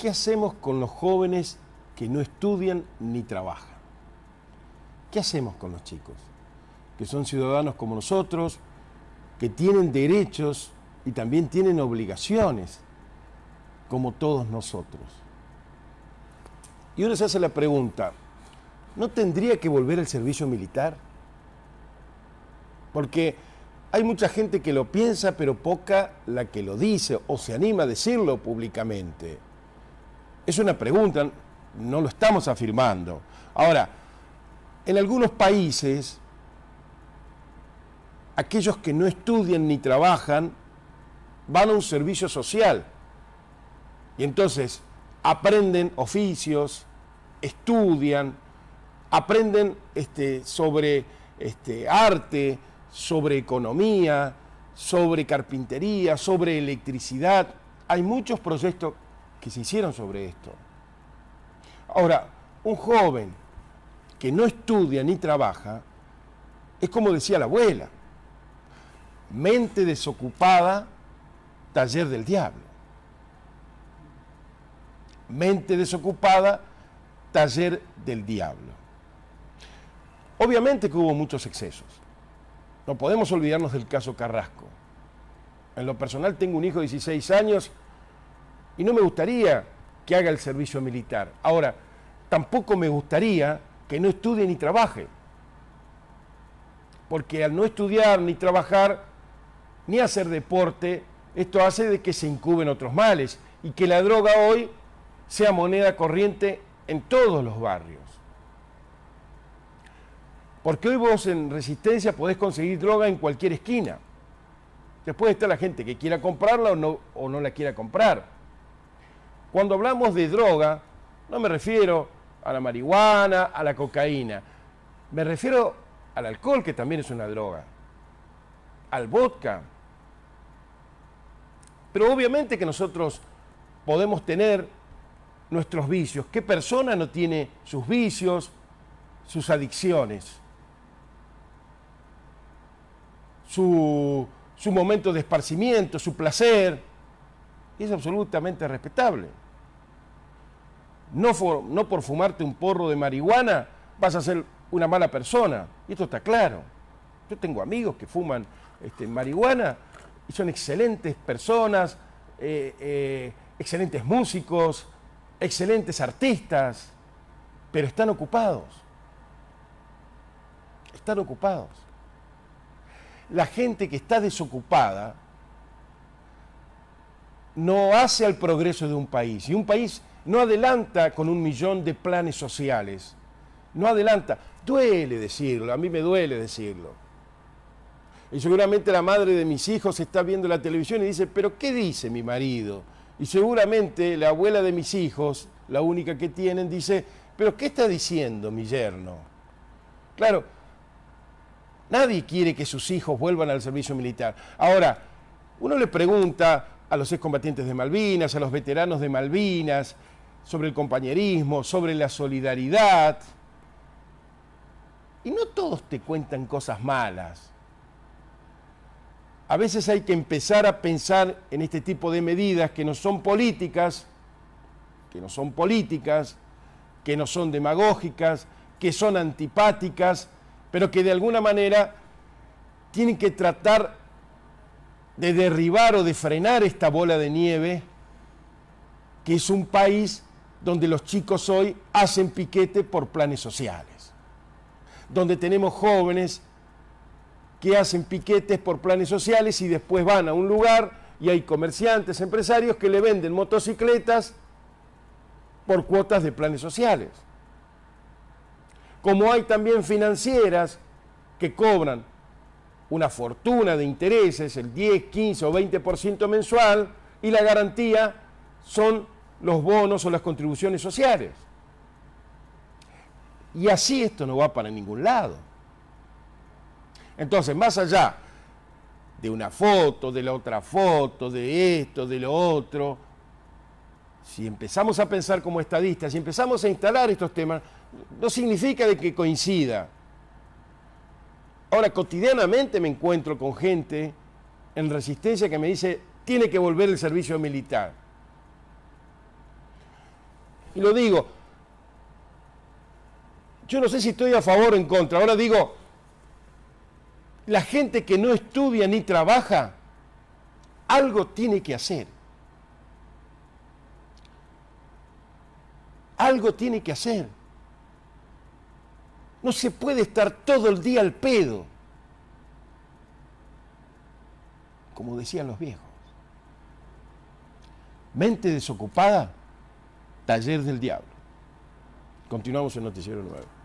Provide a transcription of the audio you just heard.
¿qué hacemos con los jóvenes que no estudian ni trabajan? ¿Qué hacemos con los chicos? Que son ciudadanos como nosotros, que tienen derechos y también tienen obligaciones, como todos nosotros. Y uno se hace la pregunta, ¿no tendría que volver al servicio militar? Porque hay mucha gente que lo piensa, pero poca la que lo dice o se anima a decirlo públicamente. Es una pregunta, no lo estamos afirmando. Ahora, en algunos países, aquellos que no estudian ni trabajan van a un servicio social. Y entonces aprenden oficios, estudian, aprenden este, sobre este, arte, sobre economía, sobre carpintería, sobre electricidad. Hay muchos proyectos, que se hicieron sobre esto. Ahora, un joven que no estudia ni trabaja, es como decía la abuela, mente desocupada, taller del diablo. Mente desocupada, taller del diablo. Obviamente que hubo muchos excesos. No podemos olvidarnos del caso Carrasco. En lo personal tengo un hijo de 16 años y no me gustaría que haga el servicio militar. Ahora, tampoco me gustaría que no estudie ni trabaje. Porque al no estudiar ni trabajar, ni hacer deporte, esto hace de que se incuben otros males y que la droga hoy sea moneda corriente en todos los barrios. Porque hoy vos en Resistencia podés conseguir droga en cualquier esquina. Después está la gente que quiera comprarla o no, o no la quiera comprar. Cuando hablamos de droga, no me refiero a la marihuana, a la cocaína. Me refiero al alcohol, que también es una droga. Al vodka. Pero obviamente que nosotros podemos tener nuestros vicios. ¿Qué persona no tiene sus vicios, sus adicciones? Su, momento de esparcimiento, su placer y es absolutamente respetable. No, no por fumarte un porro de marihuana vas a ser una mala persona, y esto está claro. Yo tengo amigos que fuman este, marihuana y son excelentes personas, eh, eh, excelentes músicos, excelentes artistas, pero están ocupados. Están ocupados. La gente que está desocupada no hace al progreso de un país. Y un país no adelanta con un millón de planes sociales. No adelanta. Duele decirlo, a mí me duele decirlo. Y seguramente la madre de mis hijos está viendo la televisión y dice, pero ¿qué dice mi marido? Y seguramente la abuela de mis hijos, la única que tienen, dice, pero ¿qué está diciendo mi yerno? Claro, nadie quiere que sus hijos vuelvan al servicio militar. Ahora, uno le pregunta, a los excombatientes de Malvinas, a los veteranos de Malvinas, sobre el compañerismo, sobre la solidaridad. Y no todos te cuentan cosas malas. A veces hay que empezar a pensar en este tipo de medidas que no son políticas, que no son políticas, que no son demagógicas, que son antipáticas, pero que de alguna manera tienen que tratar de derribar o de frenar esta bola de nieve, que es un país donde los chicos hoy hacen piquete por planes sociales, donde tenemos jóvenes que hacen piquetes por planes sociales y después van a un lugar y hay comerciantes, empresarios que le venden motocicletas por cuotas de planes sociales. Como hay también financieras que cobran una fortuna de intereses, el 10, 15 o 20% mensual, y la garantía son los bonos o las contribuciones sociales. Y así esto no va para ningún lado. Entonces, más allá de una foto, de la otra foto, de esto, de lo otro, si empezamos a pensar como estadistas, si empezamos a instalar estos temas, no significa de que coincida Ahora, cotidianamente me encuentro con gente en resistencia que me dice, tiene que volver el servicio militar. Y lo digo, yo no sé si estoy a favor o en contra, ahora digo, la gente que no estudia ni trabaja, algo tiene que hacer. Algo tiene que hacer. No se puede estar todo el día al pedo, como decían los viejos. Mente desocupada, taller del diablo. Continuamos el Noticiero Nuevo.